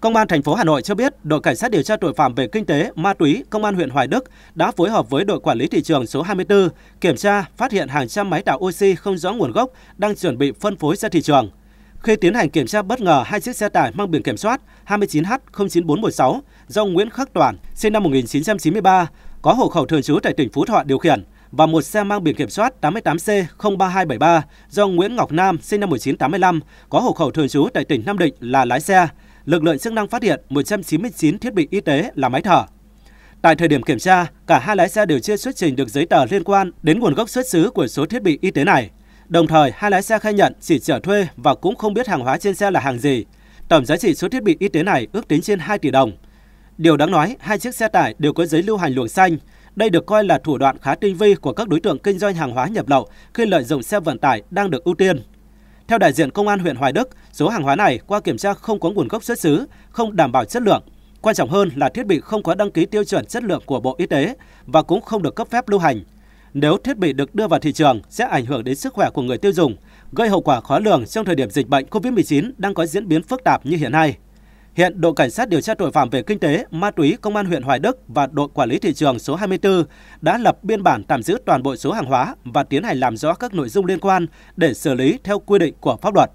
Công an thành phố Hà Nội cho biết, đội cảnh sát điều tra tội phạm về kinh tế, ma túy, công an huyện Hoài Đức đã phối hợp với đội quản lý thị trường số 24 kiểm tra, phát hiện hàng trăm máy tạo oxy không rõ nguồn gốc đang chuẩn bị phân phối ra thị trường. Khi tiến hành kiểm tra bất ngờ hai chiếc xe tải mang biển kiểm soát 29H09416 do Nguyễn Khắc Toàn, sinh năm 1993, có hộ khẩu thường trú tại tỉnh Phú Thọ điều khiển và một xe mang biển kiểm soát 88C03273 do Nguyễn Ngọc Nam, sinh năm 1985, có hộ khẩu thường trú tại tỉnh Nam Định là lái xe lực lượng chức năng phát hiện 199 thiết bị y tế là máy thở. Tại thời điểm kiểm tra, cả hai lái xe đều chưa xuất trình được giấy tờ liên quan đến nguồn gốc xuất xứ của số thiết bị y tế này. Đồng thời, hai lái xe khai nhận chỉ chở thuê và cũng không biết hàng hóa trên xe là hàng gì. Tổng giá trị số thiết bị y tế này ước tính trên 2 tỷ đồng. Điều đáng nói, hai chiếc xe tải đều có giấy lưu hành luồng xanh. Đây được coi là thủ đoạn khá tinh vi của các đối tượng kinh doanh hàng hóa nhập lậu khi lợi dụng xe vận tải đang được ưu tiên. Theo đại diện công an huyện Hoài Đức, số hàng hóa này qua kiểm tra không có nguồn gốc xuất xứ, không đảm bảo chất lượng. Quan trọng hơn là thiết bị không có đăng ký tiêu chuẩn chất lượng của Bộ Y tế và cũng không được cấp phép lưu hành. Nếu thiết bị được đưa vào thị trường sẽ ảnh hưởng đến sức khỏe của người tiêu dùng, gây hậu quả khó lường trong thời điểm dịch bệnh COVID-19 đang có diễn biến phức tạp như hiện nay. Hiện đội cảnh sát điều tra tội phạm về kinh tế, ma túy công an huyện Hoài Đức và đội quản lý thị trường số 24 đã lập biên bản tạm giữ toàn bộ số hàng hóa và tiến hành làm rõ các nội dung liên quan để xử lý theo quy định của pháp luật.